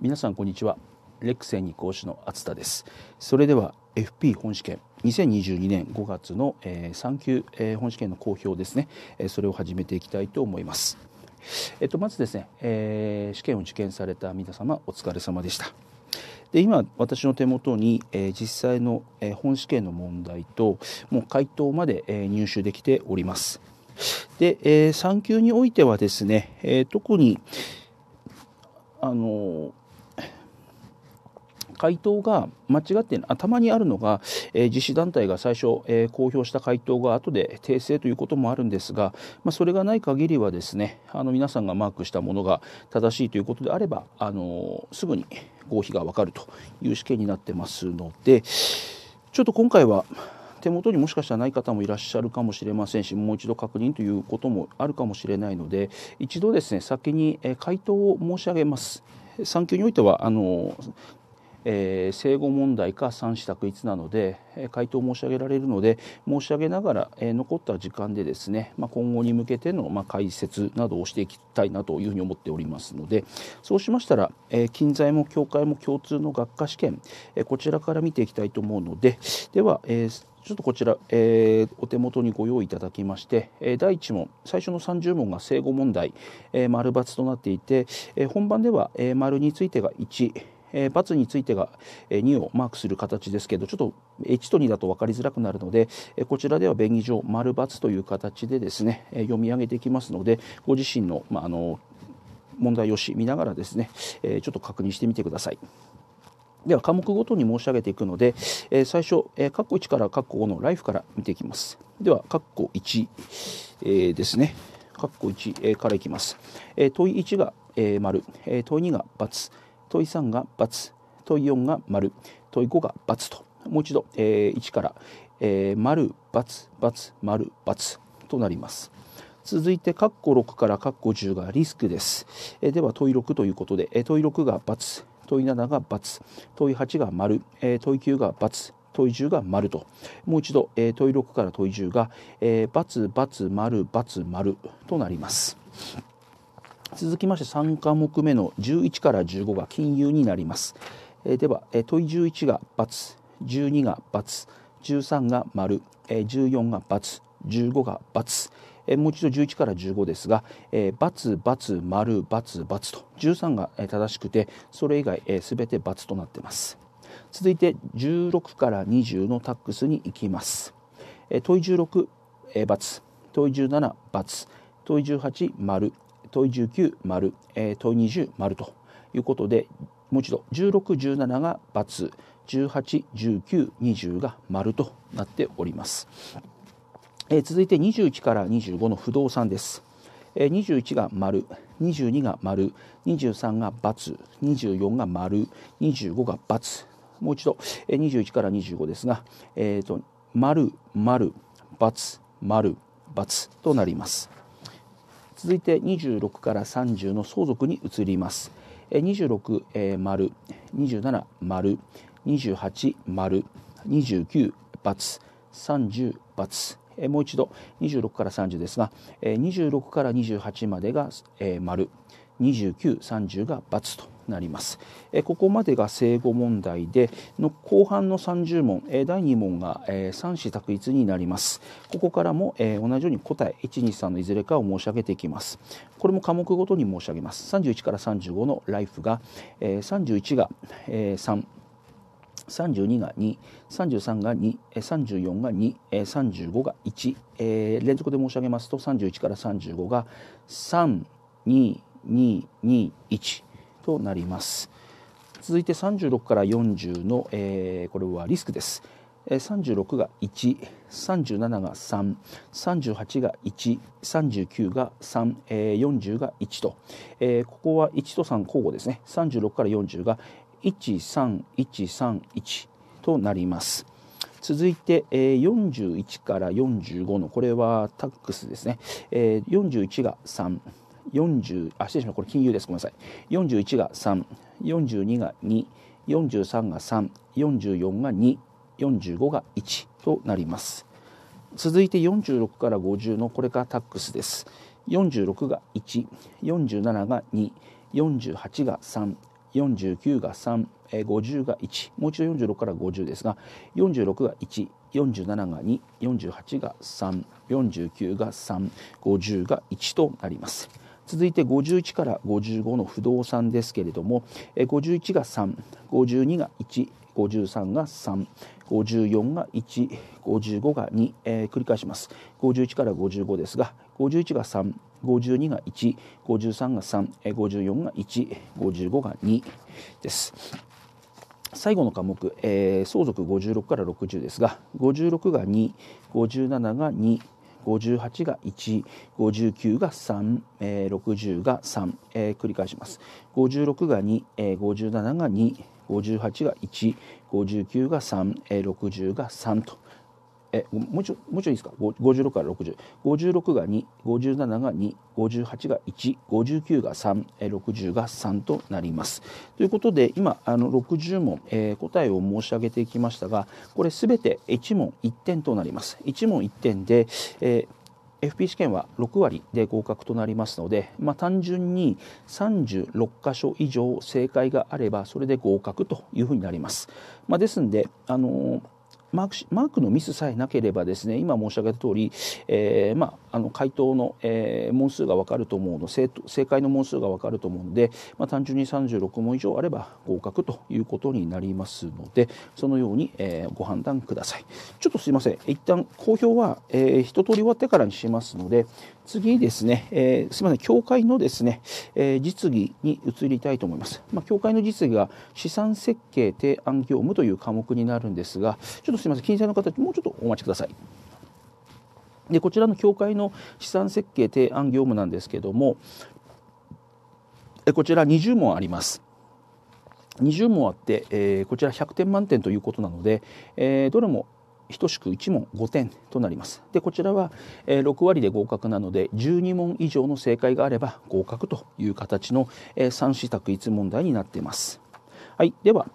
皆さんこんにちはレクセンに講師の厚田ですそれでは FP 本試験2022年5月の、え3級、本試験の公表ですね、それを始めていきたいと思いますえっとまずですね、えー、試験を受験された皆様お疲れ様でしたで今私の手元に、えー、実際の、本試験の問題ともう回答まで、入手できておりますで、えー、3級においてはですね、えー、特にあの回答が間違ってまにあるのが、えー、実施団体が最初、えー、公表した回答が後で訂正ということもあるんですが、まあ、それがない限りはですねあの皆さんがマークしたものが正しいということであれば、あのすぐに合否が分かるという試験になってますのでちょっと今回は手元にもしかしたらない方もいらっしゃるかもしれませんしもう一度確認ということもあるかもしれないので一度ですね先に回答を申し上げます。産休においてはあのえー、生後問題か三者択一なので、えー、回答申し上げられるので申し上げながら、えー、残った時間でですね、まあ、今後に向けての、まあ、解説などをしていきたいなというふうに思っておりますのでそうしましたら、えー、近在も教会も共通の学科試験、えー、こちらから見ていきたいと思うのででは、えー、ちょっとこちら、えー、お手元にご用意いただきまして、えー、第1問最初の30問が正誤問題、えー、丸×となっていて、えー、本番では、えー、丸についてが1え×についてが、え2をマークする形ですけどちょっと1と2だと分かりづらくなるので、えこちらでは便宜上丸×という形でですね、え読み上げていきますのでご自身の,、まあの問題用紙見ながらですね、えちょっと確認してみてください。では科目ごとに申し上げていくので、えー、最初、えー、括弧1から括弧5のライフから見ていきます。では括弧1、えー、ですね。括弧1、えー、からいきます。え問1が、えー、丸、え問2が×、問い3が×問い4が丸問い5が×ともう一度、えー、1から、えー、丸××丸×となります。続いて、括弧6から括弧10がリスクです。えー、では、問い6ということで、えー、問い6が×、問い7が×、問い8が丸、えー、問い9が×、問い10が丸と、もう一度、えー、問い6から問い10が、えー、××丸×丸となります。続きまして3科目目の11から15が金融になります。えー、では、え問い11が×、12が×、13が丸、えー、14が×、15が×、えもう一度11から15ですが、え×、×、丸、×、×と13が正しくて、それ以外すべ、て×となっています。続いて16から20のタックスに行きます。え問い16、え×、問い17、×、問い18、丸、問い19丸、えー、問い20丸ということでもう一度1617が×。181920が丸となっております、えー、続いて21から25の不動産です、えー、21が丸22が丸23が×。24が丸25が×。もう一度、えー、21から25ですが、えーと、と丸丸×丸×となります。続いて26から30の相続に移ります。26、え丸、27、丸、28、丸、29、×、30、×。もう一度26から30ですが26から28までが丸2930が×となります。えここまでが正誤問題での後半の30問え第2問がえ三子択一になります。ここからもえ同じように答え123のいずれかを申し上げていきます。これも科目ごとに申し上げます。31から35のライフがえ31がえ3。32が2、33が2、34が2、35が1、えー、連続で申し上げますと31から35が3、2、2、2、1となります続いて36から40の、えー、これはリスクです36が137が338が139が340が1と、えー、ここは1と3交互ですね36から40が13131となります続いて、え41から45のこれはタックスですね、え41が3 40あ失礼しましこれ金融ですごめんなさい41が342が243が344が245が1となります続いて46から50のこれがタックスです46が147が248が349が350が1もう一度46から50ですが46が1 47が248が349が350が1となります。続いて51から55の不動産ですけれども、51が3、52が1、53が3、54が1、55が2、えー、繰り返します。51から55ですが、51が3、52が1、53が3、54が1、55が2です。最後の科目、えー、相続56から60ですが、56が2、57が2、58が159が3、えー、60が3、えー、繰り返します56が2、えー、57が258が159が3、えー、60が3とえもうちょもうちょいいですか56から6056が257が258が159が360が3となります。ということで今あの60問、えー、答えを申し上げていきましたがこれすべて1問1点となります。1問1点で、えー FP 試験は6割で合格となりますので、まあ、単純に36箇所以上正解があればそれで合格というふうになります。まあ、ですんで、あのーマークマークのミスさえなければですね今申し上げた通り、えー、まあ、あの回答の、えー、問数が分かると思うの正正解の問数が分かると思うので、まあ、単純に36問以上あれば合格ということになりますのでそのように、えー、ご判断くださいちょっとすいません一旦公表は、えー、一通り終わってからにしますので次ですね、えー、すみません、教会のですね、えー、実技に移りたいと思います。まあ、教会の実技が資産設計提案業務という科目になるんですが、ちょっとすみません、金銭の方、もうちょっとお待ちください。でこちらの教会の資産設計提案業務なんですけどもこちら20問あります。20問あって、えー、こちら100点満点ということなので、えー、どれも等しく1問5点となりますでこちらは6割で合格なので12問以上の正解があれば合格という形の3子択一問題になっています、はい、では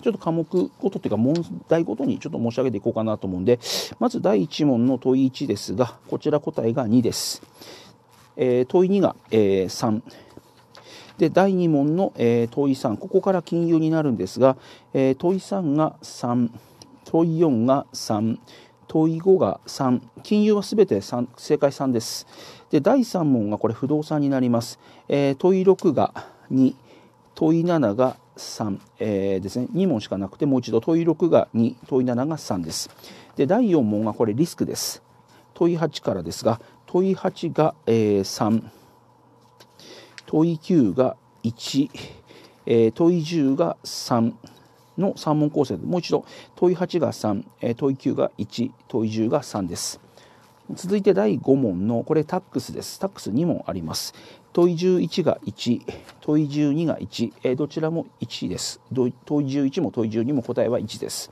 ちょっと科目ごとというか問題ごとにちょっと申し上げていこうかなと思うんでまず第1問の問い1ですがこちら答えが2です、えー、問い2が、えー、3で第2問の、えー、問い3ここから金融になるんですが、えー、問い3が3問い4が3、問い5が3、金融はすべて3正解3です。で、第3問がこれ不動産になります。えー、問い6が2、問い7が3、えー、ですね、2問しかなくてもう一度問い6が2、問い7が3です。で、第4問がこれリスクです。問い8からですが、問い8が、えー、3、問い9が1、えー、問い10が3、の3問構成でもう一度問い8が3問い9が1問い10が3です。続いて第5問のこれタックスです。タックス2問あります。問い11が1問い12が1どちらも1です。問い11も問い12も答えは1です。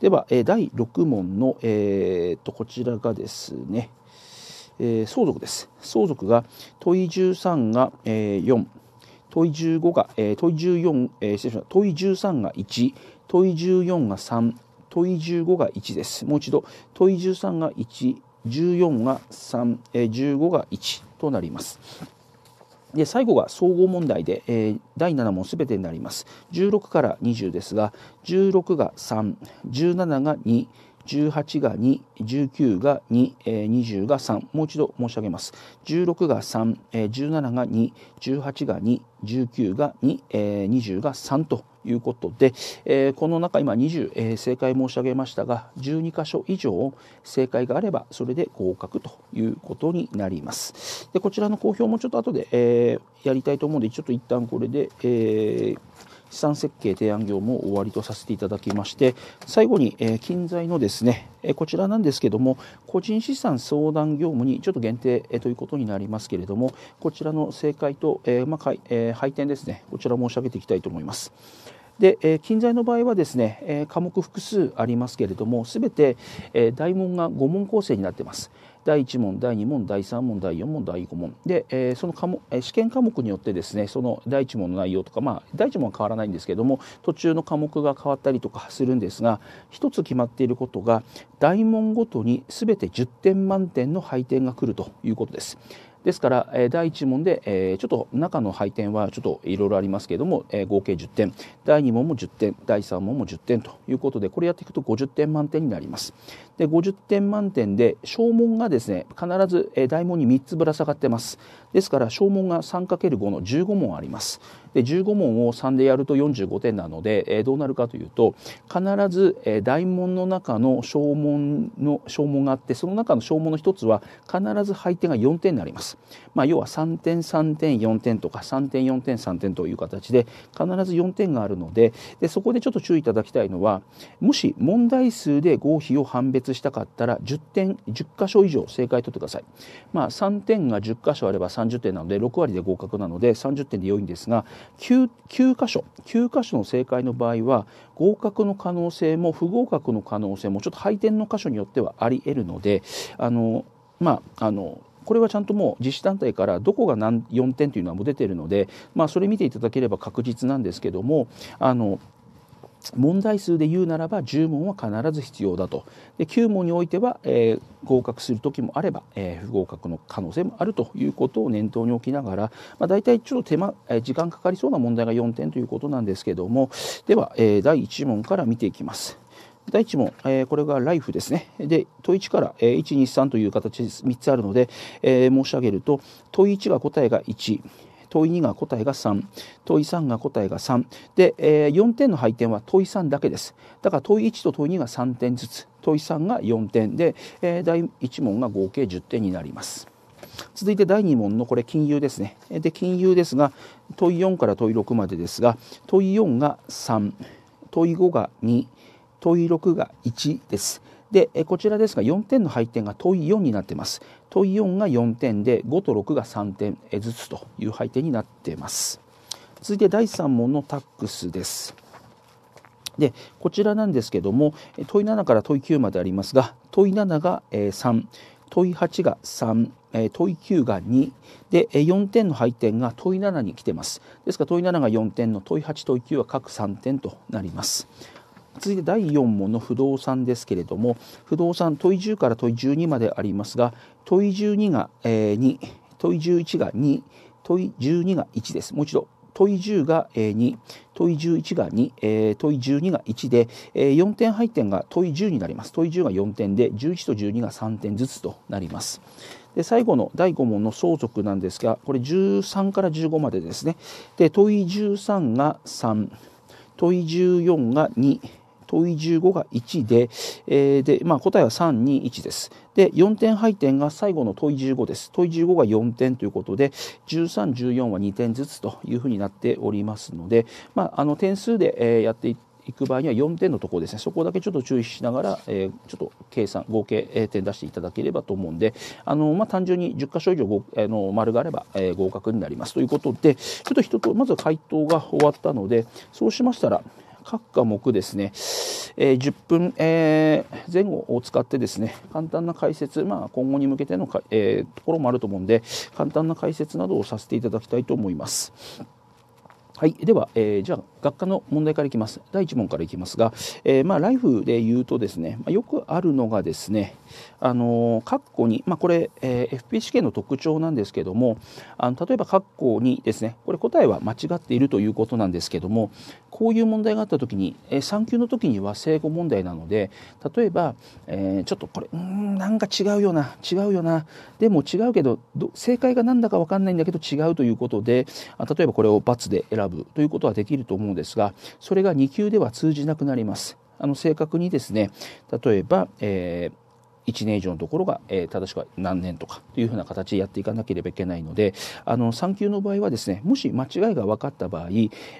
では第6問の、えー、とこちらがですね、えー、相続です。相続が問い13が、えー、4問い15が、えー、問い14、えー、失礼しました。問い13が1、問い14が3、問い15が1です。もう一度、問い13が1、14が3、えー、15が1となります。で最後が総合問題で、えー、第7問すべてになります。16から20ですが、16が3、17が2、18が2、19が2、20が3、もう一度申し上げます。16が3、17が2、18が2、19が2、20が3ということで、この中今20正解申し上げましたが、12箇所以上正解があれば、それで合格ということになります。でこちらの公表もちょっと後でやりたいと思うので、ちょっと一旦これで、資産設計提案業も終わりとさせていただきまして最後に、えー、在のですね、えこちらなんですけども個人資産相談業務にちょっと限定、えということになりますけれどもこちらの正解と、えまあえ配点ですねこちら申し上げていきたいと思います。で、え近在の場合はですね、え科目複数ありますけれども、すべて、え大問が5問構成になっています。第1問第2問第3問第4問第5問で、えー、その科目、試験科目によってですねその第1問の内容とか、まあ、第1問は変わらないんですけども途中の科目が変わったりとかするんですが一つ決まっていることが大問ごとに全て10点満点の配点が来るということです。ですから、え第1問で、えちょっと中の配点はちょっといろいろありますけれども、え合計10点第2問も10点第3問も10点ということでこれやっていくと50点満点になりますで50点満点で小問がですね必ず、え大問に3つぶら下がってますですから小問が 3×5 の15問ありますで15問を3でやると45点なので、えー、どうなるかというと必ず、えー、大問の中の小問の小問があってその中の小問の一つは必ず配点が4点になります。まあ、要は3点3点4点とか3点4点3点という形で必ず4点があるのででそこでちょっと注意いただきたいのはもし問題数で合否を判別したかったら10点10箇所以上正解取ってください。まあ、3点が10箇所あれば30点なので6割で合格なので30点で良いんですが 9, 9箇所9箇所の正解の場合は合格の可能性も不合格の可能性もちょっと配点の箇所によってはあり得るのであのまああのこれはちゃんともう実施団体からどこが何4点というのはもう出てるので、まあ、それ見ていただければ確実なんですけどもあの問題数で言うならば10問は必ず必要だとで9問においては、えー、合格する時もあれば、えー、不合格の可能性もあるということを念頭に置きながら、まあ、大体ちょっと手間、えー、時間かかりそうな問題が4点ということなんですけどもでは、えー、第1問から見ていきます。第1問、えー、これがライフですね。で、問1から、えー、1、2、3という形で3つあるので、えー、申し上げると、問1が答えが1、問い2が答えが3問い3が答えが3で、えー、4点の配点は問い3だけですだから問い1と問い2が3点ずつ問い3が4点で、えー、第1問が合計10点になります続いて第2問のこれ金融ですねで金融ですが問い4から問い6までですが問い4が3問い5が2問い6が1ですでこちらですが4点の配点が問い4になっていますと4が4点で5と6が3点ずつという配点になっています続いて第3問のタックスですでこちらなんですけども問い7から問い9までありますが問い7が3問い8が3問い9が2で4点の配点が問い7に来てますですから問い7が4点の問い8問い9は各3点となります続いて第4問の不動産ですけれども不動産問い10から問い12までありますが問い12が、え2問い11が2問い12が1ですもう一度問い10が2問い11が2問い12が1で4点配点が問い10になります問い10が4点で11と12が3点ずつとなりますで最後の第5問の相続なんですがこれ13から15までですねで問い13が3問い14が2問い15が1で、えー、で、まあ、答えは321です。で、4点配点が最後の問い15です。問い15が4点ということで、13、14は2点ずつというふうになっておりますので、まあ、あの点数で、えー、やっていって行く場合には4点のところですねそこだけちょっと注意しながら、えー、ちょっと計算合計点出していただければと思うんであの、まあ、単純に10箇所以上えー、の丸があれば、えー、合格になりますということでちょっと一とまず回答が終わったのでそうしましたら、各科目ですね、えー、10分、えー、前後を使ってですね、簡単な解説、まあ、今後に向けてのか、えー、ところもあると思うんで、簡単な解説などをさせていただきたいと思います。はい、では、えー、じゃあ学科の問題からいきます第1問からいきますが、えー、まあ、ライフで言うとですね、まあ、よくあるのがですね、あの括弧に、まあ、これ、えー、FP 試験の特徴なんですけどもあの例えば括弧にですねこれ答えは間違っているということなんですけどもこういう問題があったときに、えー、3級の時には正誤問題なので例えば、えー、ちょっとこれうんなんか違うよな違うよなでも違うけど正解がなんだか分かんないんだけど違うということで例えばこれを×で選ぶということはできると思うんですがそれが2級では通じなくなります。あの正確にですね例えば、えー1年以上のところが、えー、正しくは何年とかというふうな形でやっていかなければいけないのであの3級の場合はですねもし間違いが分かった場合、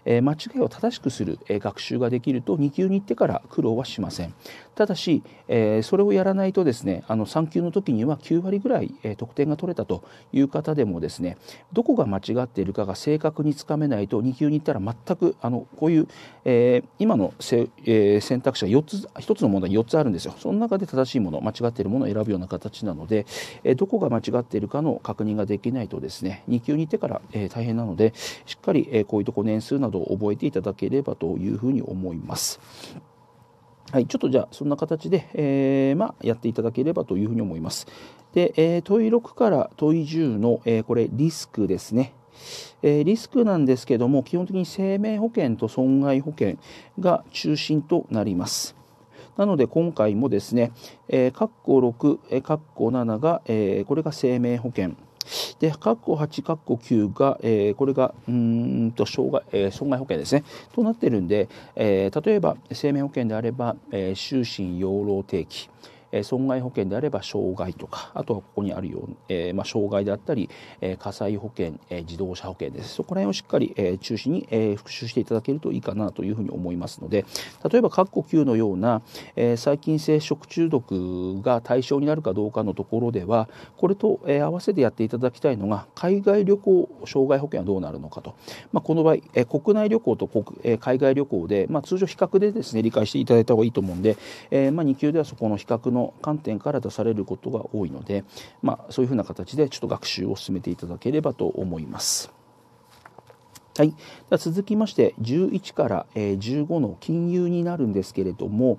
えー、間違いを正しくする、えー、学習ができると2級に行ってから苦労はしませんただし、えー、それをやらないとですねあの産休の時には9割ぐらい、えー、得点が取れたという方でもですねどこが間違っているかが正確につかめないと2級に行ったら全くあのこういう、えー、今のせ、えー、選択肢は4つ1つの問題に4つあるんですよその中で正しいもの間違っているものを選ぶような形なので、えー、どこが間違っているかの確認ができないとですね2級に行ってから、えー、大変なのでしっかり、えー、こういうとこ年数などを覚えていただければというふうに思います。はい、ちょっとじゃあそんな形で、えー、まあ、やっていただければというふうに思います。で、えー、問い6から問い10の、えー、これリスクですね。えリスクなんですけども基本的に生命保険と損害保険が中心となります。なので今回もですね、えー、括弧6、えー、括弧7が、えー、これが生命保険。で、括弧8、括弧9が、えー、これが、うんと、障害、えー、損害保険ですね。となってるんで、えー、例えば、生命保険であれば、えー、終身養老定期。損害保険であれば障害とかあとはここにあるように、えまあ、障害であったり火災保険自動車保険ですそこら辺をしっかり中心に復習していただけるといいかなというふうに思いますので例えば括弧9のような細菌性食中毒が対象になるかどうかのところではこれと合わせてやっていただきたいのが海外旅行障害保険はどうなるのかと、まあ、この場合国内旅行と海外旅行で、まあ、通常比較でですね理解していただいた方がいいと思うんで、えまあ、2級ではそこの比較の観点から出されることが多いので、まあ、そういうふうな形でちょっと学習を進めていただければと思います。はい、では続きまして11から15の金融になるんですけれども、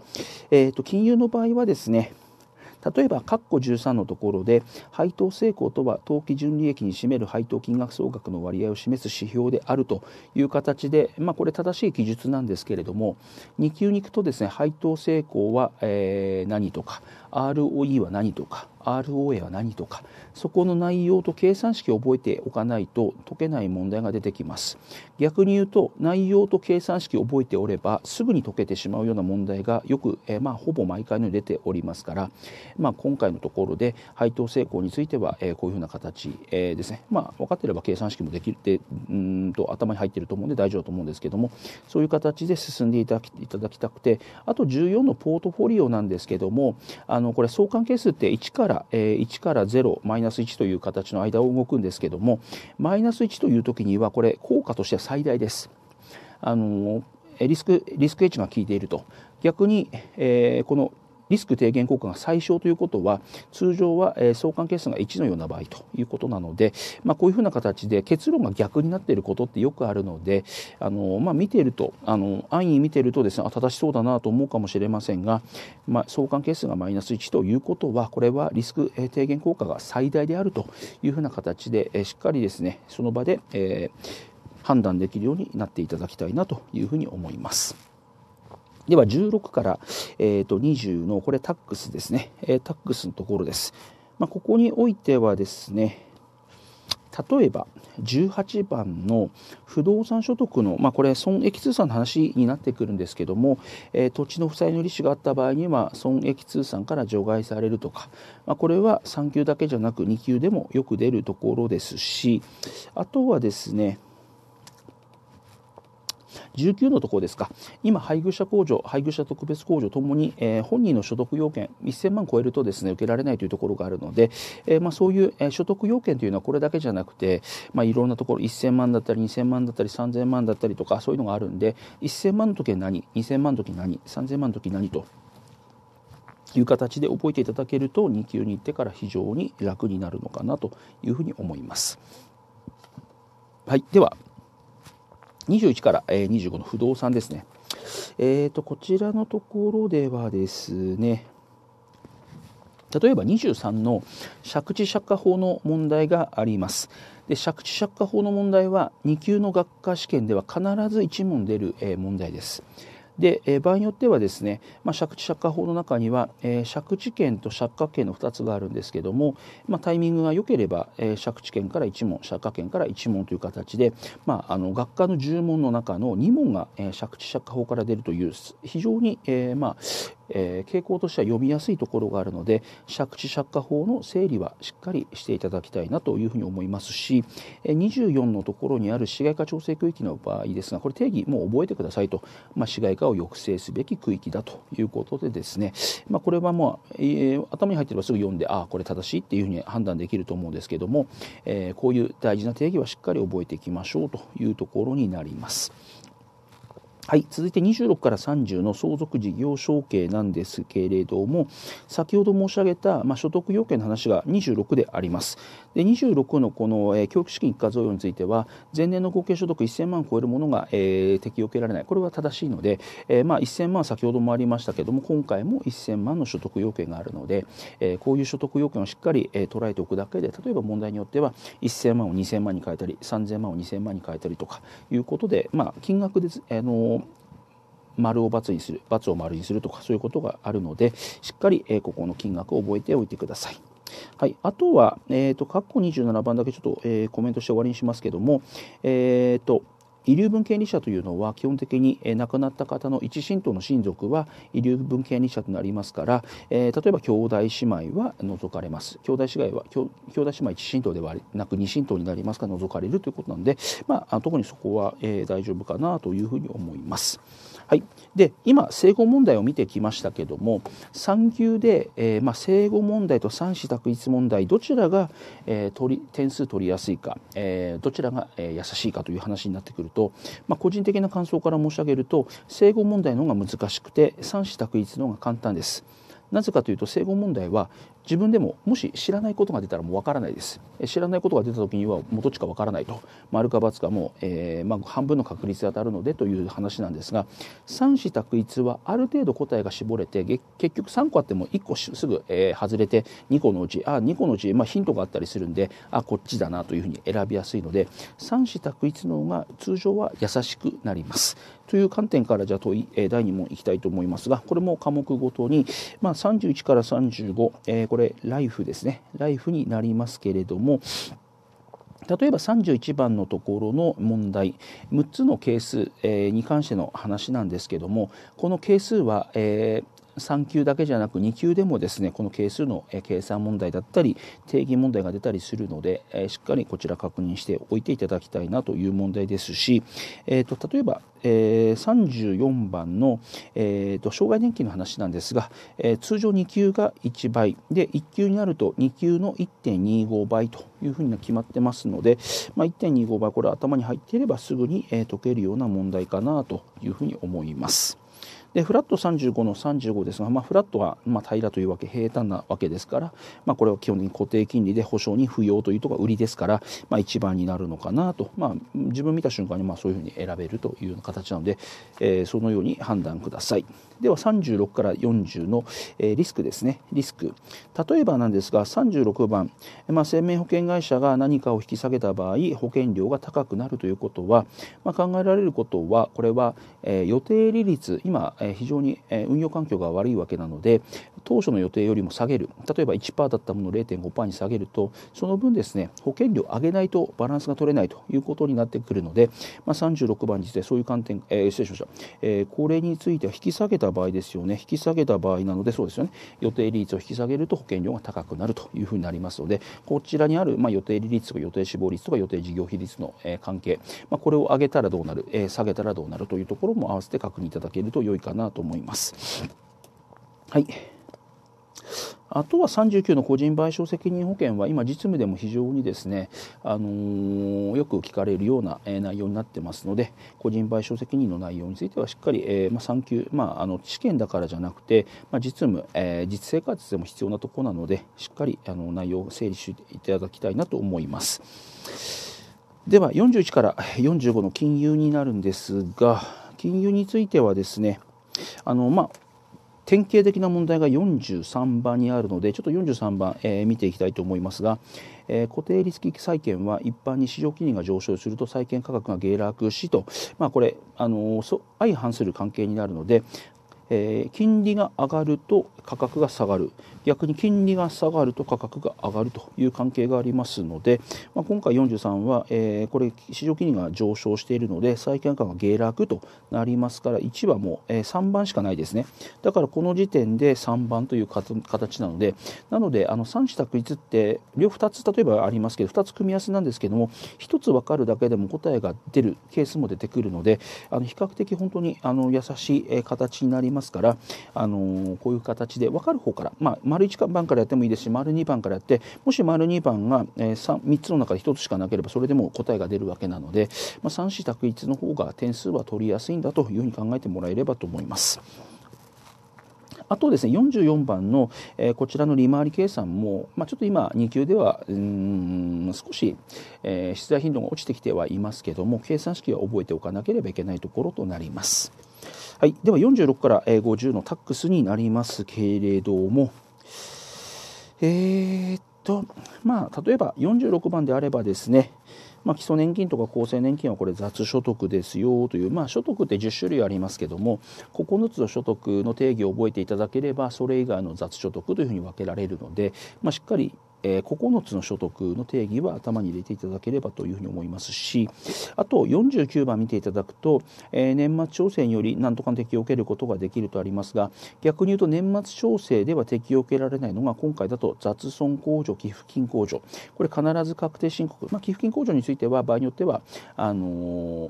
えー、と金融の場合はですね例えば括弧13のところで配当成功とは当期純利益に占める配当金額総額の割合を示す指標であるという形で、まあ、これ正しい記述なんですけれども2級に行くとですね配当成功は、えー、何とか ROE は何とか ROA は何とかそこの内容と計算式を覚えておかないと解けない問題が出てきます逆に言うと内容と計算式を覚えておればすぐに解けてしまうような問題がよく、えー、まあ、ほぼ毎回のように出ておりますから、まあ、今回のところで配当成功については、えー、こういうふうな形、えー、ですね、まあ、分かっていれば計算式もできるてうんと頭に入っていると思うんで大丈夫だと思うんですけどもそういう形で進んでいただきたくてあと14のポートフォリオなんですけどもあののこれ相関係数って1から、えー、1から0マイナス1という形の間を動くんですけどもマイナス1という時にはこれ効果としては最大です。あのリスクリスクエッジが効いていると逆に、えー、このリスク低減効果が最小ということは通常は、え相関係数が1のような場合ということなので、まあ、こういうふうな形で結論が逆になっていることってよくあるのであの、まあ、見ているとあの安易に見ているとですねあ正しそうだなと思うかもしれませんが、まあ、相関係数がマイナス1ということはこれはリスク低減効果が最大であるというふうな形で、えしっかりですねその場で、えー、判断できるようになっていただきたいなというふうに思います。では16から、えー、と20のこれタックスですね、えタックスのところです、まあ、ここにおいてはですね例えば18番の不動産所得の、まあ、これ損益通算の話になってくるんですけども、えー、土地の負債の利子があった場合には損益通算から除外されるとか、まあ、これは3級だけじゃなく2級でもよく出るところですしあとはですね19のところですか、今、配偶者控除、配偶者特別控除ともに、えー、本人の所得要件、1000万超えるとですね受けられないというところがあるので、えー、まあ、そういう、え所得要件というのはこれだけじゃなくて、まあ、いろんなところ、1000万だったり、2000万だったり、3000万だったりとか、そういうのがあるんで、1000万の時は何、2000万の時何、3000万の時何と。いう形で覚えていただけると2級に行ってから非常に楽になるのかなというふうに思います。はい、では21から25の不動産ですね。えーと、こちらのところではですね例えば23の借地借家法の問題があります。で借地借家法の問題は2級の学科試験では必ず1問出る問題です。で、え場合によってはですね、まあ、借地借家法の中には、え借地権と借家権の2つがあるんですけども、まあ、タイミングが良ければ、え借地権から1問借家権から1問という形で、まあ、あの学科の10問の中の2問が、え借地借家法から出るという非常に、えまあえー、傾向としては読みやすいところがあるので借地借家法の整理はしっかりしていただきたいなというふうに思いますし24のところにある市街化調整区域の場合ですがこれ定義もう覚えてくださいと、まあ、市街化を抑制すべき区域だということでですね、まあ、これはもう、えー、頭に入っていればすぐ読んでああこれ正しいっていうふうに判断できると思うんですけども、えー、こういう大事な定義はしっかり覚えていきましょうというところになります。はい、続いて26から30の相続事業承継なんですけれども先ほど申し上げた、まあ、所得要件の話が26でありますで26のこの、えー、教育資金一括贈与については前年の合計所得1000万を超えるものが、えー、適用受けられないこれは正しいので、えーまあ、1000万先ほどもありましたけれども今回も1000万の所得要件があるので、えー、こういう所得要件をしっかり、えー、捉えておくだけで例えば問題によっては1000万を2000万に変えたり3000万を2000万に変えたりとかいうことで、まあ、金額で、あの丸を×にする×を丸にするとかそういうことがあるのでしっかり、えここの金額を覚えておいてください。はい、あとは、えッと、括弧27番だけちょっと、えー、コメントして終わりにしますけども、えーと遺留分権利者というのは基本的に亡くなった方の一親等の親族は遺留分権利者となりますから、えー、例えば兄弟姉妹は除かれます兄弟姉妹は兄弟姉妹一親等ではなく二親等になりますから除かれるということなので、まあ、特にそこは、えー、大丈夫かなというふうに思います。はい、で今生後問題を見てきましたけども産休で、えー、まあ、生後問題と産子択一問題どちらが、えー、取り点数取りやすいか、えー、どちらが、え優しいかという話になってくると、まあ、個人的な感想から申し上げると生後問題の方が難しくて産子択一の方が簡単です。なぜかというと生後問題は、自分でももし知らないことが出たらもうわからないです知らないことが出た時にはどっちかわからないと丸か×かも、えー、まあ、半分の確率で当たるのでという話なんですが三子択一はある程度答えが絞れて結局3個あっても1個すぐ、えー、外れて2個のうちあ2個のうち、まあ、ヒントがあったりするんであこっちだなというふうに選びやすいので三子択一の方が通常は優しくなりますという観点からじゃあ問い、第2問いきたいと思いますがこれも科目ごとに、まあ、31から35、えーこれライフですねライフになりますけれども例えば31番のところの問題6つの係数、えに関しての話なんですけどもこの係数は、えー3級だけじゃなく2級でもですねこの係数の計算問題だったり定義問題が出たりするので、しっかりこちら確認しておいていただきたいなという問題ですし、えーと、例えば、えー、34番の、えーと、障害年金の話なんですが、えー、通常2級が1倍で1級になると2級の1.25倍というふうに決まってますので、まあ、1.25倍これ頭に入っていればすぐに、解けるような問題かなというふうに思います。でフラット35の35ですが、まあ、フラットはま平らというわけ平坦なわけですから、まあ、これは基本的に固定金利で保証に不要というとこが売りですから、まあ、一番になるのかなと、まあ、自分見た瞬間にまそういうふうに選べるというような形なので、えー、そのように判断ください。では36から40の、えリスクですねリスク例えばなんですが36番、まあ、生命保険会社が何かを引き下げた場合保険料が高くなるということは、まあ、考えられることはこれは、え予定利率今、え非常に、え運用環境が悪いわけなので当初の予定よりも下げる例えば1%だったものを0.5%に下げるとその分ですね保険料上げないとバランスが取れないということになってくるので、まあ、36番についてそういう観点、えー、失礼しました、えー、これについては引き下げた場合ですよね引き下げた場合なのでそうですよね予定利率を引き下げると保険料が高くなるというふうになりますのでこちらにある、まあ、予定利率とか予定死亡率とか予定事業比率の、えー、関係、まあ、これを上げたらどうなる、えー、下げたらどうなるというところも合わせて確認いただけると良いかなと思います。はいあとは39の個人賠償責任保険は今実務でも非常にですね、あのー、よく聞かれるような内容になってますので個人賠償責任の内容についてはしっかり、えー、まあ、産休、まあ、あの試験だからじゃなくて、まあ、実務、えー、実生活でも必要なところなのでしっかりあの内容を整理していただきたいなと思います。では41から45の金融になるんですが金融についてはですねあのまあ典型的な問題が43番にあるのでちょっと43番、えー、見ていきたいと思いますが、えー、固定利息債券は一般に市場金利が上昇すると債券価格が下落しと、まあ、これあの相反する関係になるのでえー、金利が上がると価格が下がる逆に金利が下がると価格が上がるという関係がありますので、まあ、今回43は、えー、これ市場金利が上昇しているので債券価が下落となりますから1はもう、えー、3番しかないですねだからこの時点で3番という形なのでなのであの3子択一って両2つ例えばありますけど2つ組み合わせなんですけども1つ分かるだけでも答えが出るケースも出てくるのであの比較的本当にあの優しい形になりますますから、あのこういう形で分かる方から、まあ、丸1番からやってもいいですし丸2番からやってもし丸2番が、え 3, 3つの中で1つしかなければそれでも答えが出るわけなので、まあ、3子択一の方が点数は取りやすいんだというふうに考えてもらえればと思います。あとですね44番の、えー、こちらの利回り計算も、まあ、ちょっと今2級ではうん少し、えー、出題頻度が落ちてきてはいますけども計算式は覚えておかなければいけないところとなります。はい、では46から50のタックスになりますけれども、えー、っと、まあ、例えば46番であればですね、まあ、基礎年金とか厚生年金はこれ雑所得ですよという、まあ、所得って10種類ありますけども9つの所得の定義を覚えていただければそれ以外の雑所得というふうに分けられるので、まあ、しっかり9つの所得の定義は頭に入れていただければというふうに思いますしあと49番見ていただくと、年末調整により何とかの適用を受けることができるとありますが逆に言うと年末調整では適用を受けられないのが今回だと雑損控除寄付金控除これ必ず確定申告、まあ、寄付金控除については場合によってはあのー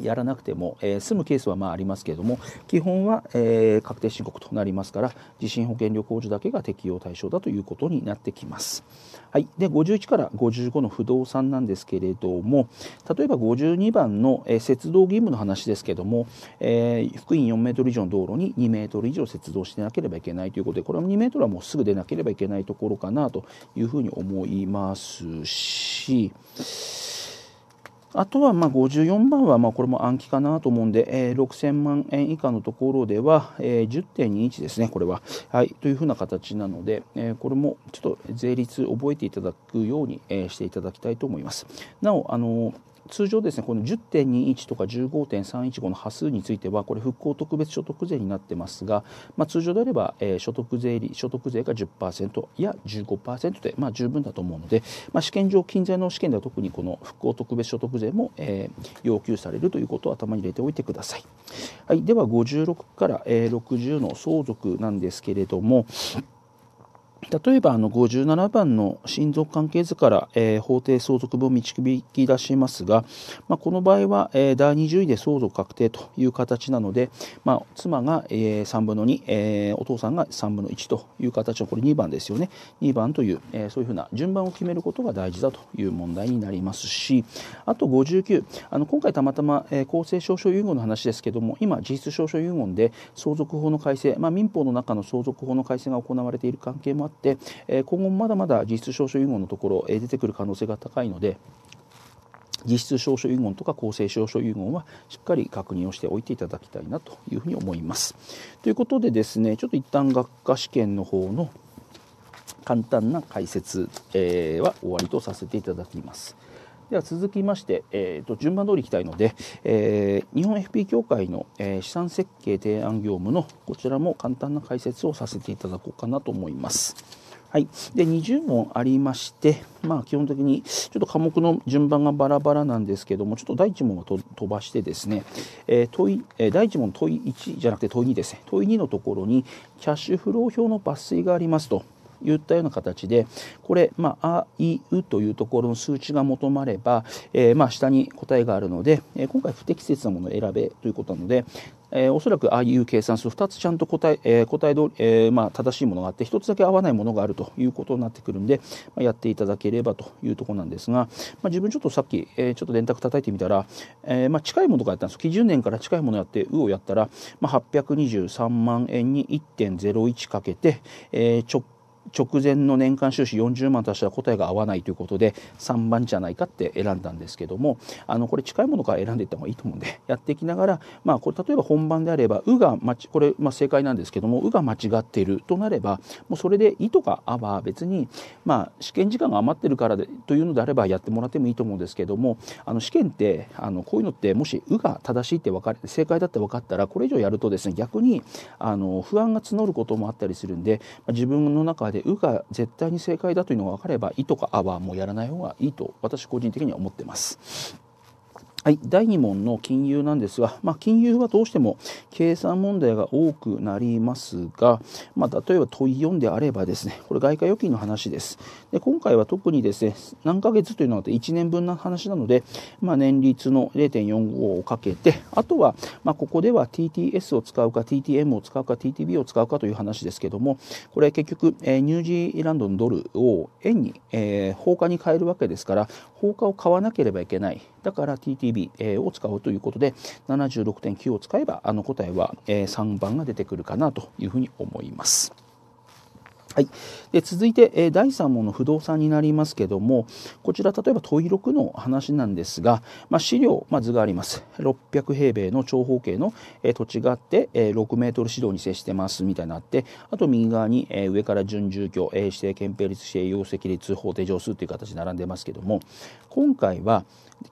やらなくても、えー、済むケースはまあありますけれども基本は、えー、確定申告となりますから地震保険旅行除だけが適用対象だということになってきます。はい、で51から55の不動産なんですけれども例えば52番の、えー、道義務の話ですけれども、えー、福音4メートル以上の道路に2メートル以上接道してなければいけないということでこれは2メートルはもうすぐ出なければいけないところかなというふうに思いますし。あとはまあ54番はまあこれも暗記かなと思うんで、えー、6000万円以下のところでは、えー、10.21ですね、これは。はい、というふうな形なので、えー、これもちょっと税率覚えていただくように、えしていただきたいと思います。なお、あの通常ですねこの10.21とか15.315の波数についてはこれ復興特別所得税になってますが、まあ、通常であれば、えー、所得税所得税が10%や15%で、まあ、十分だと思うので、まあ、試験上金銭の試験では特にこの復興特別所得税も、えー、要求されるということを頭に入れておいてください、はい、では56から、60の相続なんですけれども例えばあの57番の親族関係図から、えー、法定相続分を導き出しますが、まあ、この場合は、えー、第20位で相続確定という形なので、まあ、妻が、えー、3分の2、えー、お父さんが3分の1という形のこれ2番ですよね2番という、えー、そういうふうな順番を決めることが大事だという問題になりますしあと59あの今回たまたま、えー、公正証書遺言の話ですけども今実証書遺言で相続法の改正、まあ、民法の中の相続法の改正が行われている関係もあって、え今後もまだまだ実質証書遺言のところ、え出てくる可能性が高いので実質証書遺言とか公正証書遺言はしっかり確認をしておいていただきたいなというふうに思います。ということでですねちょっと一旦学科試験の方の簡単な解説、えは終わりとさせていただきます。では続きまして、えーと、順番通りいきたいので、えー、日本 FP 協会の、えー、資産設計提案業務のこちらも簡単な解説をさせていただこうかなと思います。はい、で20問ありまして、まあ、基本的にちょっと科目の順番がバラバラなんですけどもちょっと第1問は飛ばしてですね、えー、問いえー、第1問問い1じゃなくて問い2ですね問い2のところにキャッシュフロー表の抜粋がありますと言ったような形でこれ、まあ、あいうというところの数値が求まれば、えー、まあ、下に答えがあるので、え今回不適切なものを選べということなので、えー、おそらくあいう計算数2つちゃんと答ええー、答えどり、えー、まあ、正しいものがあって1つだけ合わないものがあるということになってくるんで、まあ、やっていただければというところなんですが、まあ、自分ちょっとさっき、えー、ちょっと電卓叩いてみたら、えま近いものからやったんです基準年から近いものやって「う」をやったら、ま823万円に1.01かけて、え直直前の年間収支40万としたら答えが合わないということで3番じゃないかって選んだんですけどもあのこれ近いものから選んでいった方がいいと思うんで やっていきながら、まあ、これ例えば本番であれば「う」が間これ、まあ、正解なんですけども「う」が間違っているとなればもうそれで「い」とか「あ」は別に、まあ、試験時間が余ってるからでというのであればやってもらってもいいと思うんですけどもあの試験ってあのこういうのってもし「う」が正しいって分かる正解だって分かったらこれ以上やるとですね逆にあの不安が募ることもあったりするんで、まあ、自分の中でで「う」が絶対に正解だというのが分かれば「い」とか「あ」はもうやらない方がいいと私個人的には思ってます。はい、第2問の金融なんですが、まあ、金融はどうしても計算問題が多くなりますが、まあ、例えば問い4であればですね、これ外貨預金の話です。で今回は特にですね何ヶ月というのは1年分の話なので、まあ、年率の0.45をかけてあとは、まあ、ここでは TTS を使うか TTM を使うか TTB を使うかという話ですけどもこれ結局、えー、ニュージーランドのドルを円に、えー、放価に変えるわけですから放火を買わなければいけないだから TTB、を使うということで76.9を使えばあの答えは、えー、3番が出てくるかなというふうに思います。はい、で続いて、え第3問の不動産になりますけどもこちら例えば問い6の話なんですが、まあ、資料、まあ、図があります600平米の長方形の、え土地があって、え6メートル指導に接してますみたいになってあと右側に、え上から準住居、え指定憲兵率指定容積率法定上数という形に並んでますけども今回は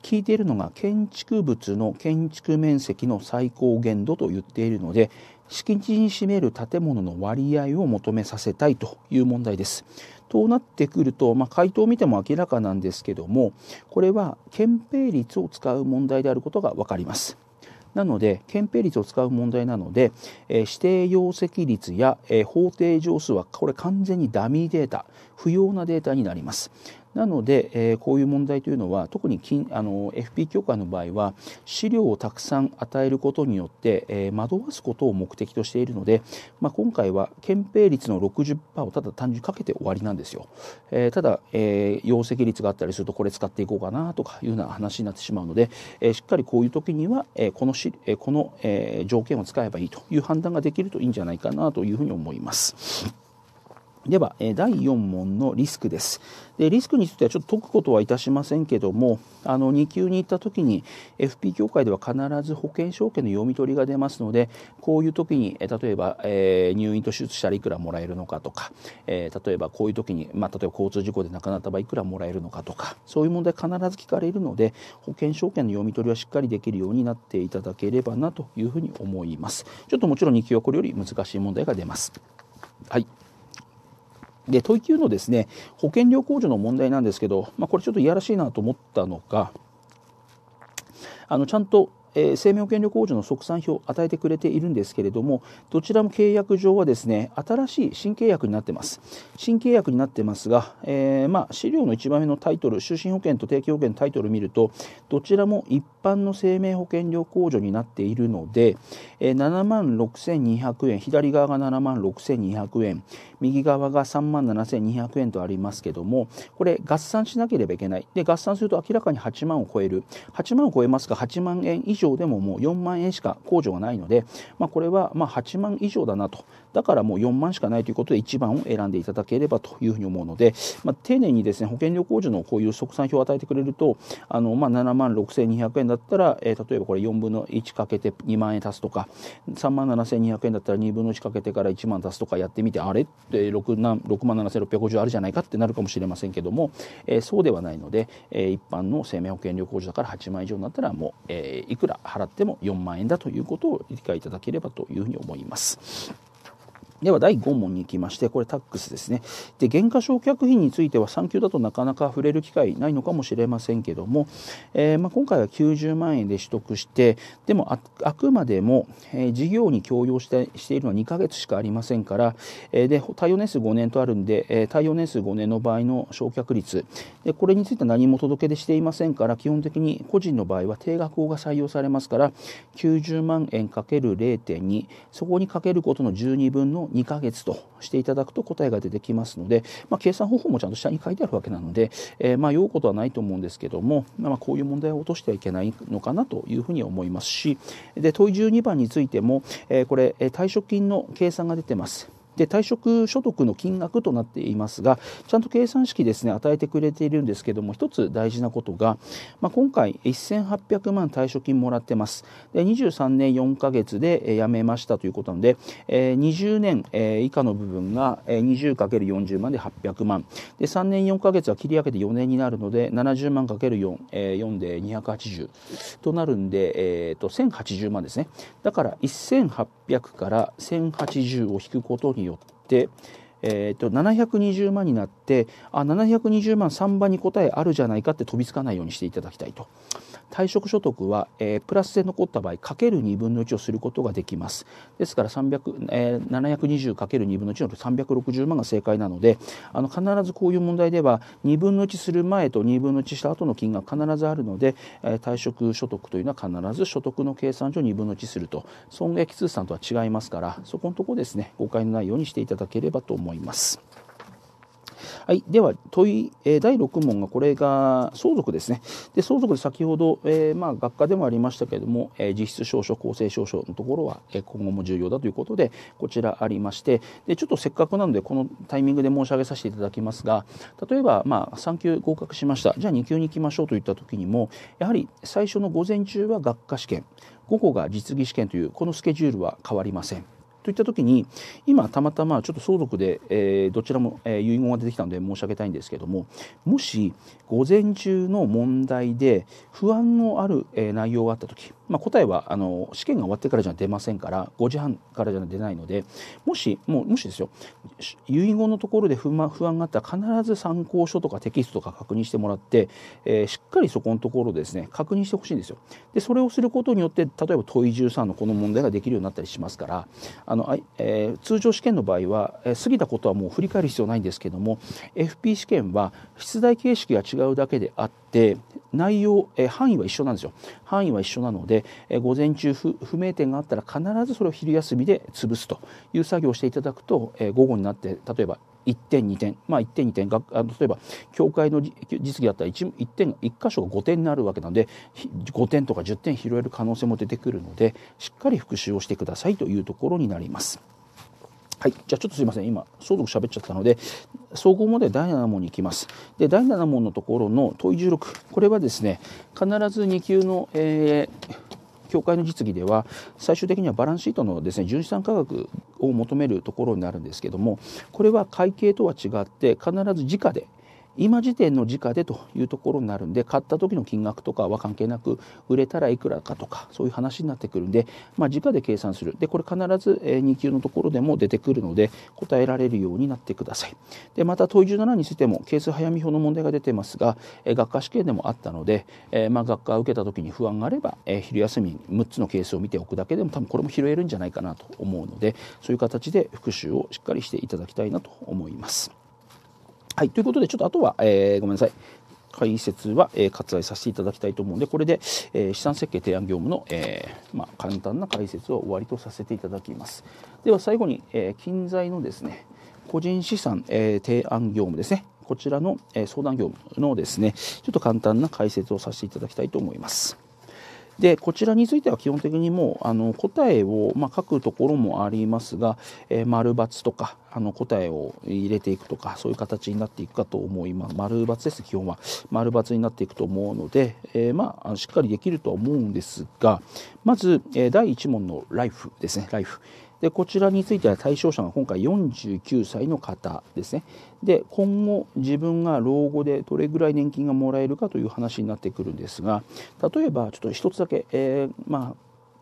聞いているのが建築物の建築面積の最高限度と言っているので敷地に占める建物の割合を求めさせたいという問題です。となってくると、まあ、回答を見ても明らかなんですけどもこれは憲兵率を使う問題であることが分かります。なので憲兵率を使う問題なので、えー、指定容積率や、えー、法定乗数はこれ完全にダミーデータ不要なデータになります。なので、えー、こういう問題というのは特に金あの FP 協会の場合は資料をたくさん与えることによって、えー、惑わすことを目的としているので、まあ、今回は憲兵率の60%をただ単純にかけて終わりなんですよ。えー、ただ、えー、容積率があったりするとこれ使っていこうかなとかいうような話になってしまうので、えー、しっかりこういう時には、えー、このし、えー、この、えー、条件を使えばいいという判断ができるといいんじゃないかなというふうに思います。では、第4問のリスクです。でリスクについてはちょっと解くことはいたしませんけども、あの2級に行った時に FP 協会では必ず保険証券の読み取りが出ますので、こういう時に例えば、えー、入院と手術したらいくらもらえるのかとか、えー、例えばこういう時にまあ、例えば交通事故で亡くなった場合いくらもらえるのかとか、そういう問題必ず聞かれるので、保険証券の読み取りはしっかりできるようになっていただければなというふうに思います。ちょっともちろん2級はこれより難しい問題が出ます。はい。で、問い9のですね、保険料控除の問題なんですけど、まあ、これちょっといやらしいなと思ったのが、あの、ちゃんとえ生命保険料控除の即算表を与えてくれているんですけれどもどちらも契約上はですね新しい新契約になってます新契約になってますが、えー、ま資料の一番目のタイトル就寝保険と定期保険のタイトルを見るとどちらも一般の生命保険料控除になっているので、え7万6200円左側が7万6200円右側が3万7200円とありますけどもこれ合算しなければいけないで合算すると明らかに8万を超える8万を超えますが8万円以上上でももう4万円しか控除がないので、まあ、これはま8万以上だなとだからもう4万しかないということで1番を選んでいただければというふうに思うので、まあ、丁寧にですね保険料控除のこういう即算表を与えてくれるとあの、まあ、7万6200円だったら、えー、例えばこれ4分の1かけて2万円足すとか3万7200円だったら2分の1かけてから1万足すとかやってみてあれって6万7650あるじゃないかってなるかもしれませんけども、えー、そうではないので、えー、一般の生命保険料控除だから8万以上になったらもう、えー、いくら払っても4万円だということを理解いただければというふうに思います。では第5問に行きまして、これタックスですね。で、減価償却費については産休だとなかなか触れる機会ないのかもしれませんけども、えー、まあ、今回は90万円で取得して、でもああくまでも、えー、事業に強要してしているのは2ヶ月しかありませんから、えー、で、対応年数5年とあるんで、え対応年数5年の場合の償却率で、これについては何も届け出していませんから、基本的に個人の場合は定額法が採用されますから、90万円 ×0.2、そこにかけることの12分の2ヶ月としていただくと答えが出てきますので、まあ、計算方法もちゃんと下に書いてあるわけなので、えー、まあ酔うことはないと思うんですけども、まあ、こういう問題を落としてはいけないのかなというふうに思いますしで問い12番についても、えー、これ退職金の計算が出てます。で退職所得の金額となっていますがちゃんと計算式ですね与えてくれているんですけども一つ大事なことが、まあ、今回1800万退職金もらってますで23年4ヶ月で辞めましたということなので20年以下の部分が 20×40 万で800万で3年4ヶ月は切り上げて4年になるので70万 ×4 で280となるんで、えーと、と1080万ですねだから1800から1080を引くことにによって、えーと、720万になってあ720万3番に答えあるじゃないかって飛びつかないようにしていただきたいと。退職所得は、えー、プラスで残った場合かける2分の1をすることができますですから300、え720かける2分の1の360万が正解なのであの必ずこういう問題では2分の1する前と2分の1した後の金額必ずあるので、えー、退職所得というのは必ず所得の計算上2分の1すると損益通算とは違いますからそこのところですね誤解のないようにしていただければと思います。はい、では問い、え第6問がこれが相続ですね。で相続で先ほど、えー、まあ、学科でもありましたけれども、えー、実質証書公正証書のところは、え今後も重要だということでこちらありましてでちょっとせっかくなのでこのタイミングで申し上げさせていただきますが例えば、まあ、3級合格しましたじゃあ2級に行きましょうといった時にもやはり最初の午前中は学科試験午後が実技試験というこのスケジュールは変わりません。といったときに今たまたまちょっと相続で、えどちらも、え遺言が出てきたので申し上げたいんですけれどももし午前中の問題で不安のある、え内容があった時まあ、答えはあの試験が終わってからじゃ出ませんから5時半からじゃ出ないのでもしもうもしですよ遺言のところで不満不安があったら必ず参考書とかテキストとか確認してもらって、えー、しっかりそこのところですね確認してほしいんですよ。でそれをすることによって例えば問い13のこの問題ができるようになったりしますからあの、えー、通常試験の場合は、えー、過ぎたことはもう振り返る必要ないんですけども FP 試験は出題形式が違うだけであってで内容、え範囲は一緒なんですよ範囲は一緒なので、え午前中不明点があったら必ずそれを昼休みで潰すという作業をしていただくと、え午後になって例えば1点2点まあ1点2点が例えば教会の実技だったら 1, 1点1箇所が5点になるわけなので5点とか10点拾える可能性も出てくるのでしっかり復習をしてくださいというところになります。はい、じゃあちょっとすいません今相続喋っちゃったので総合問題第7問に行きますで第7問のところの問い16これはですね必ず2級の、えー、協会の実技では最終的にはバランスシートのですね純資産価格を求めるところになるんですけどもこれは会計とは違って必ず時価で今時点の時価でというところになるんで買った時の金額とかは関係なく売れたらいくらかとかそういう話になってくるんで、まあ、時価で計算するでこれ必ず2級のところでも出てくるので答えられるようになってくださいでまた問い17についても係数早見表の問題が出てますが学科試験でもあったので、えまあ、学科を受けた時に不安があれば、え昼休みに6つの係数を見ておくだけでも多分これも拾えるんじゃないかなと思うのでそういう形で復習をしっかりしていただきたいなと思います。はい、ということで、ちょっとあとは、えー、ごめんなさい。解説は、えー、割愛させていただきたいと思うんで、これで、えー、資産設計提案業務の、えー、まあ、簡単な解説を終わりとさせていただきます。では最後に、え近在のですね、個人資産、え提案業務ですね、こちらの、え相談業務のですね、ちょっと簡単な解説をさせていただきたいと思います。でこちらについては基本的にもうあの答えを、まあ、書くところもありますが、えー、丸×とかあの答えを入れていくとかそういう形になっていくかと思います。丸×です基本は丸×になっていくと思うので、えー、まあしっかりできるとは思うんですがまず、えー、第1問の「ライフ」ですね「ライフ」でこちらについては対象者が今回49歳の方ですねで今後自分が老後でどれぐらい年金がもらえるかという話になってくるんですが例えばちょっと一つだけ、えー、ま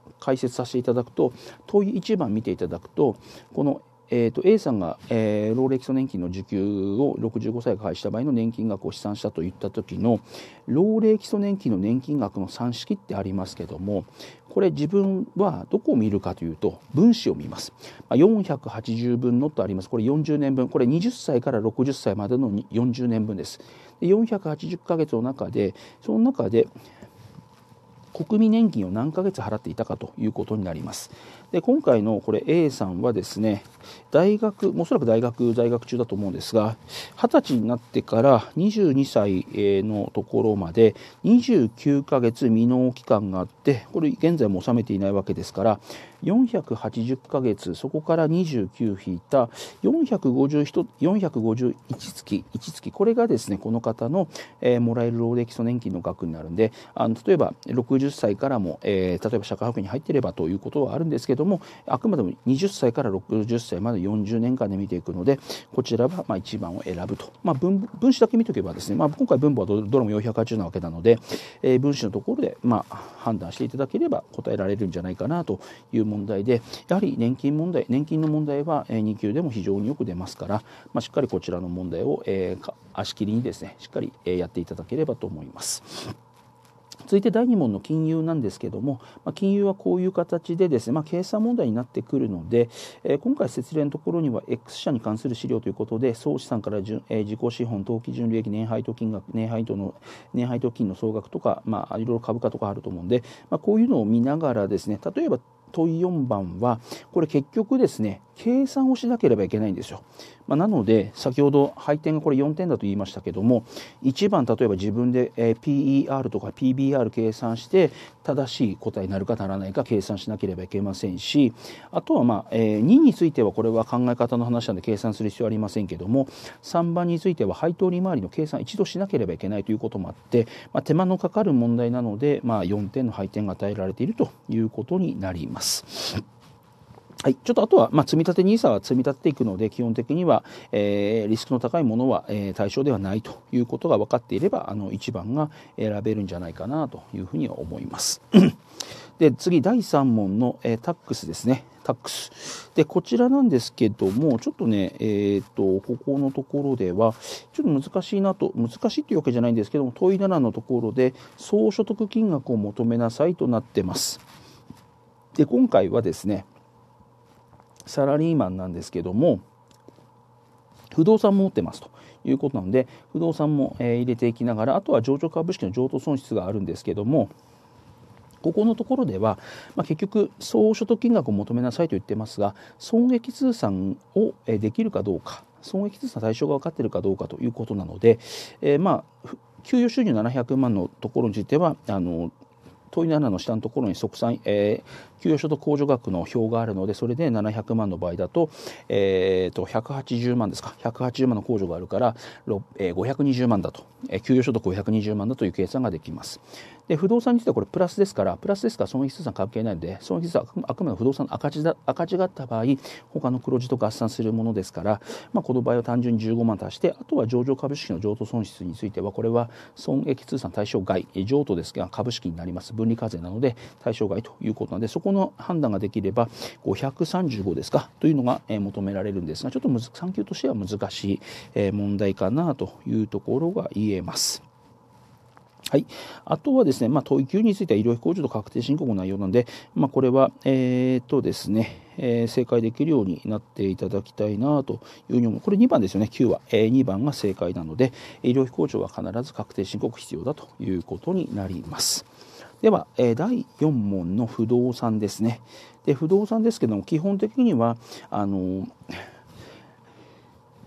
あ、解説させていただくと問い1番見ていただくとこの A さんが、老齢基礎年金の受給を65歳が開始した場合の年金額を試算したといった時の老齢基礎年金の年金額の算式ってありますけどもこれ自分はどこを見るかというと分子を見ます。480分のとあります。これ40年分。これ20歳から60歳までの40年分です。480ヶ月の中で、その中で国民年金を何ヶ月払っていたかということになります。で今回のこれ A さんはですね大学おそらく大学在学中だと思うんですが二十歳になってから22歳のところまで29ヶ月未納期間があってこれ現在も納めていないわけですから480ヶ月そこから29引いた451 451月1月これがですねこの方の、えー、もらえる労働基礎年金の額になるんであの例えば60歳からも、えー、例えば社会保険に入っていればということはあるんですけどどもあくまでも20歳から60歳まで40年間で見ていくのでこちらはまあ1番を選ぶと、まあ分、分子だけ見ておけばですね、まあ、今回分母はどれも480なわけなので、えー、分子のところでまあ判断していただければ答えられるんじゃないかなという問題でやはり年金問題年金の問題は2級でも非常によく出ますから、まあ、しっかりこちらの問題を、えー、足切りにですねしっかりやっていただければと思います。続いて第2問の金融なんですけども、まあ、金融はこういう形でですね、まあ、計算問題になってくるので、えー、今回説明のところには X 社に関する資料ということで総資産からじゅ、えー、自己資本当期純利益年配当金額年配当の年配当金の総額とか、まあ、いろいろ株価とかあると思うんで、まあ、こういうのを見ながらですね例えば問い4番はこれ結局ですね計算をしなければいけないんですよ。まあ、なので先ほど配点がこれ4点だと言いましたけども1番例えば自分で PER とか PBR 計算して正しい答えになるかならないか計算しなければいけませんしあとはまあ2についてはこれは考え方の話なので計算する必要はありませんけども3番については配当利回りの計算一度しなければいけないということもあって、まあ、手間のかかる問題なので、まあ、4点の配点が与えられているということになります。はい、ちょっとあとは、まあ、積立 NISA は積み立てていくので基本的には、えー、リスクの高いものは、えー、対象ではないということが分かっていればあの1番が選べるんじゃないかなというふうには思います。で次第3問の、えー、タックスですねタックスでこちらなんですけどもちょっとねえっ、ー、とここのところではちょっと難しいなと難しいというわけじゃないんですけども問い7のところで総所得金額を求めなさいとなってます。で今回はですねサラリーマンなんですけども不動産も持ってますということなので不動産も、え入れていきながらあとは上場株式の譲渡損失があるんですけどもここのところでは、まあ、結局総所得金額を求めなさいと言ってますが損益通算をできるかどうか損益通算対象が分かっているかどうかということなので、えー、まあ給与収入700万のところについてはあの問い7の下のところに即算、えー、給与所得控除額の表があるのでそれで700万の場合だと,、えーと、180万ですか180万の控除があるから、えー、520万だと、えー、給与所得520万だという計算ができます。で不動産についてはこれプラスですからプラスですから損益資産関係ないので損益資産はあくまで不動産の赤字だ赤字があった場合他の黒字と合算するものですから、まあ、この場合は単純に15万足してあとは上場株式の譲渡損失についてはこれは損益通算対象外譲渡ですが株式になります分離課税なので対象外ということなのでそこの判断ができれば535ですかというのが、え求められるんですがちょっと産休としては難しい、え問題かなというところが言えます。はい、あとはですね、まあ、等級については医療費控除と確定申告の内容なんで、まあ、これは、えーとですねえー、正解できるようになっていただきたいなというふうに思うこれ2番ですよね9は、えー、2番が正解なので医療費控除は必ず確定申告必要だということになります。では、えー、第4問の不動産ですねで不動産ですけども基本的にはあのー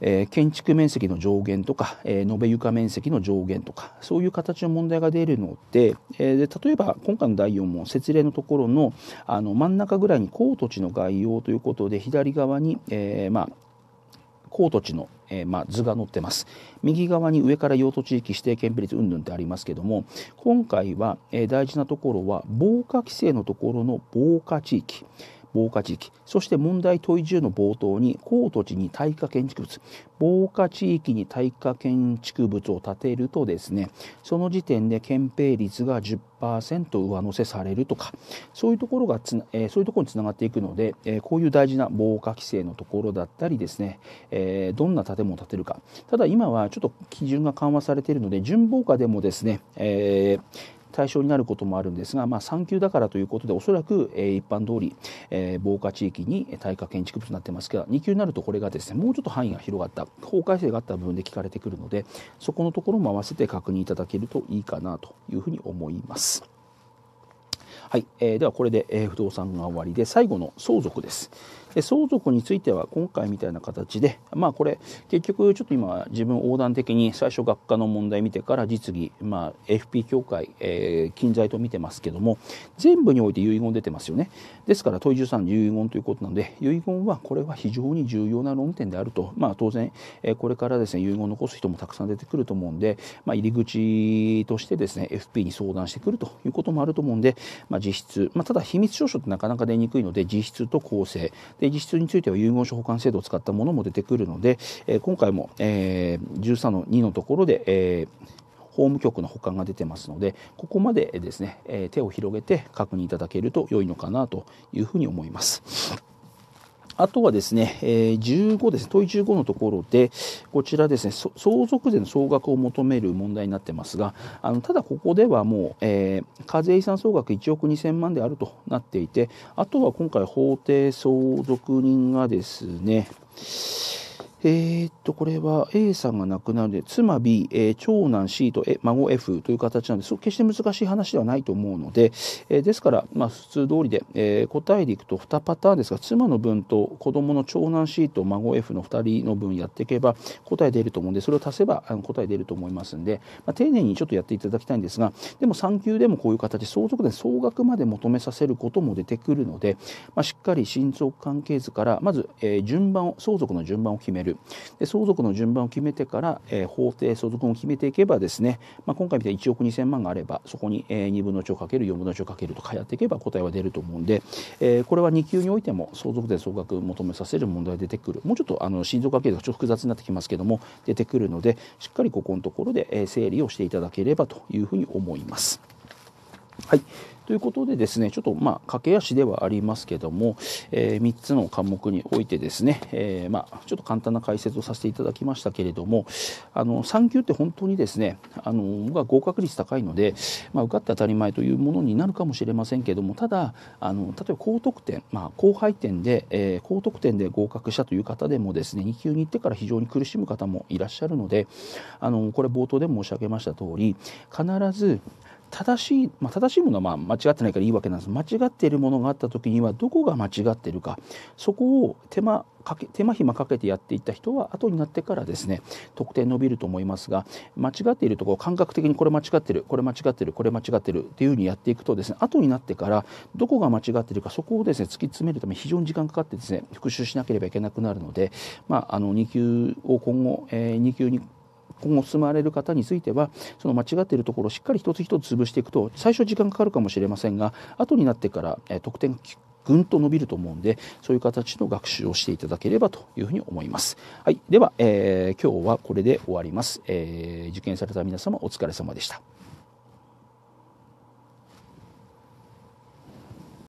えー、建築面積の上限とか、えー、延べ床面積の上限とかそういう形の問題が出るので,、えー、で例えば今回の第4問設例のところのあの真ん中ぐらいに高土地の概要ということで左側に、えー、まあ高土地の、えー、まあ、図が載ってます右側に上から用途地域指定県比率云々ってありますけども今回は、えー、大事なところは防火規制のところの防火地域防火地域そして問題問い10の冒頭に高土地に耐火建築物防火地域に耐火建築物を建てるとですねその時点で憲兵率が10%上乗せされるとかそういうところがつな、えー、そういうところにつながっていくので、えー、こういう大事な防火規制のところだったりですね、えー、どんな建物を建てるかただ今はちょっと基準が緩和されているので準防火でもですね、えー対象になることもあるんですが、まあ、3級だからということでおそらく、え一般通り、え防火地域に耐火建築物になってますが2級になるとこれがですねもうちょっと範囲が広がった法改正があった部分で聞かれてくるのでそこのところも合わせて確認いただけるといいかなというふうに思います。はい、えー、ではこれで、え不動産が終わりで最後の相続です。相続については今回みたいな形でまあこれ結局ちょっと今自分横断的に最初学科の問題見てから実技、まあ、FP 協会、えー、近在と見てますけども全部において遺言出てますよねですから問い13の遺言ということなので遺言はこれは非常に重要な論点であると、まあ、当然、えこれからですね遺言を残す人もたくさん出てくると思うんで、まあ、入り口としてですね FP に相談してくるということもあると思うんで、まあ、実質、まあ、ただ秘密証書ってなかなか出にくいので実質と公正で質については遺言書保管制度を使ったものも出てくるので、え今回も、え13の2のところで、え法務局の保管が出てますのでここまでですね、え手を広げて確認いただけると良いのかなというふうに思います。あとはですね、15ですね、問い15のところで、こちらですね、相続税の総額を求める問題になってますが、あのただここではもう、えー、課税遺産総額1億2000万であるとなっていて、あとは今回、法定相続人がですね、えー、っと、これは A さんが亡くなるので、妻 B、えー、長男 C と、え孫 F という形なんです。決して難しい話ではないと思うので、えー、ですから、まあ、普通通りで、え答えでいくと2パターンですが、妻の分と子供の長男 C と孫 F の2人の分やっていけば答え出ると思うんで、それを足せばあの答え出ると思いますんで、まあ、丁寧にちょっとやっていただきたいんですが、でも3級でもこういう形、相続で総額まで求めさせることも出てくるので、まあ、しっかり親族関係図から、まず、え順番を、相続の順番を決める。るで相続の順番を決めてから、えー、法定相続を決めていけばですね、まあ、今回みたいに1億2000万があればそこに、えー、2分の1をかける4分の1をかけるとかやっていけば答えは出ると思うんで、えー、これは2級においても相続税総額求めさせる問題が出てくるもうちょっとあの親族関係がちょっと複雑になってきますけども出てくるのでしっかりここのところで整理をしていただければというふうに思います。はい。ということでですね、ちょっとまあ駆け足ではありますけども、えー、3つの科目においてですね、えー、まあちょっと簡単な解説をさせていただきましたけれども、あの3級って本当にですね、あのが合格率高いので、まあ、受かって当たり前というものになるかもしれませんけども、ただあの例えば高得点、まあ高配点で、えー、高得点で合格したという方でもですね、2級に行ってから非常に苦しむ方もいらっしゃるので、あのこれ冒頭でも申し上げました通り、必ず正しい、まあ、正しいものはまあ間違ってないからいいわけなんです間違っているものがあった時にはどこが間違っているかそこを手間かけ手間暇かけてやっていった人は後になってからですね得点伸びると思いますが間違っているとこ感覚的にこれ間違ってるこれ間違ってるこれ間違ってるっていうふうにやっていくとですね後になってからどこが間違っているかそこをですね突き詰めるため非常に時間かかってですね復習しなければいけなくなるので、まあ、あの2級を今後、えー、2級に今後進まれる方についてはその間違っているところをしっかり一つ一つ潰していくと最初時間かかるかもしれませんが後になってから、え得点がぐんと伸びると思うんでそういう形の学習をしていただければというふうに思います。はい、では、えー、今日はこれで終わります、えー、受験された皆様お疲れ様でした。